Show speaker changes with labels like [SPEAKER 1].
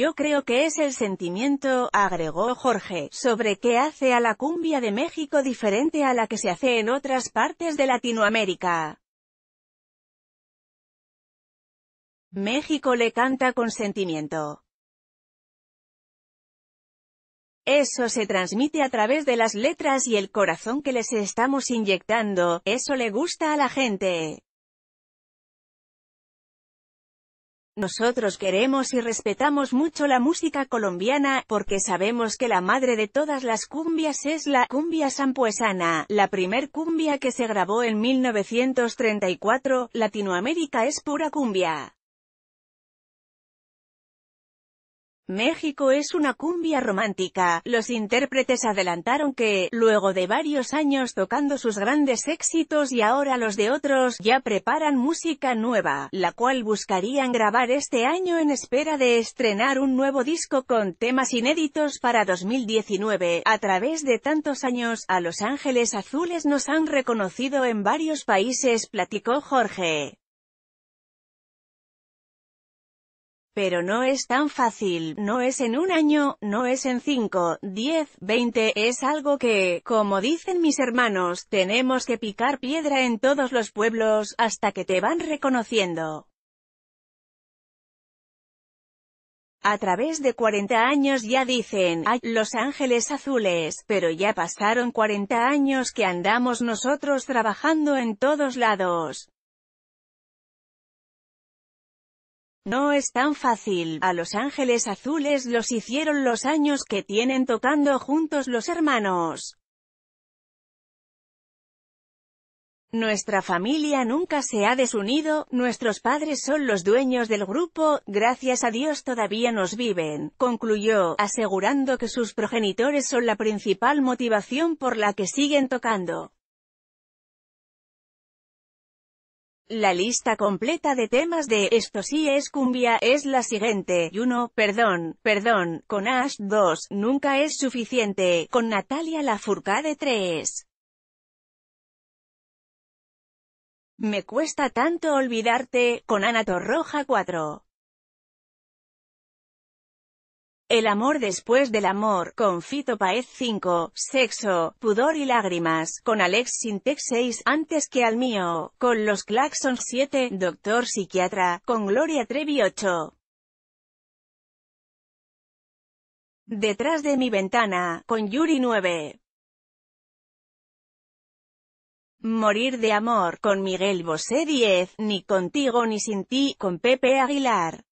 [SPEAKER 1] Yo creo que es el sentimiento, agregó Jorge, sobre qué hace a la cumbia de México diferente a la que se hace en otras partes de Latinoamérica. México le canta con sentimiento. Eso se transmite a través de las letras y el corazón que les estamos inyectando, eso le gusta a la gente. Nosotros queremos y respetamos mucho la música colombiana, porque sabemos que la madre de todas las cumbias es la cumbia sampuesana, la primer cumbia que se grabó en 1934, Latinoamérica es pura cumbia. México es una cumbia romántica. Los intérpretes adelantaron que, luego de varios años tocando sus grandes éxitos y ahora los de otros, ya preparan música nueva, la cual buscarían grabar este año en espera de estrenar un nuevo disco con temas inéditos para 2019. A través de tantos años, a Los Ángeles Azules nos han reconocido en varios países, platicó Jorge. Pero no es tan fácil, no es en un año, no es en 5, 10, 20, es algo que, como dicen mis hermanos, tenemos que picar piedra en todos los pueblos, hasta que te van reconociendo. A través de 40 años ya dicen, ¡ay, los ángeles azules! Pero ya pasaron 40 años que andamos nosotros trabajando en todos lados. No es tan fácil, a Los Ángeles Azules los hicieron los años que tienen tocando juntos los hermanos. Nuestra familia nunca se ha desunido, nuestros padres son los dueños del grupo, gracias a Dios todavía nos viven, concluyó, asegurando que sus progenitores son la principal motivación por la que siguen tocando. La lista completa de temas de Esto sí es cumbia es la siguiente. 1. Perdón, perdón, con Ash 2. Nunca es suficiente, con Natalia la de 3. Me cuesta tanto olvidarte, con Ana Roja 4. El amor después del amor, con Fito Paez 5, Sexo, Pudor y Lágrimas, con Alex Sintex 6, Antes que al mío, con Los Claxons 7, Doctor Psiquiatra, con Gloria Trevi 8. Detrás de mi ventana, con Yuri 9. Morir de amor, con Miguel Bosé 10, Ni contigo ni sin ti, con Pepe Aguilar.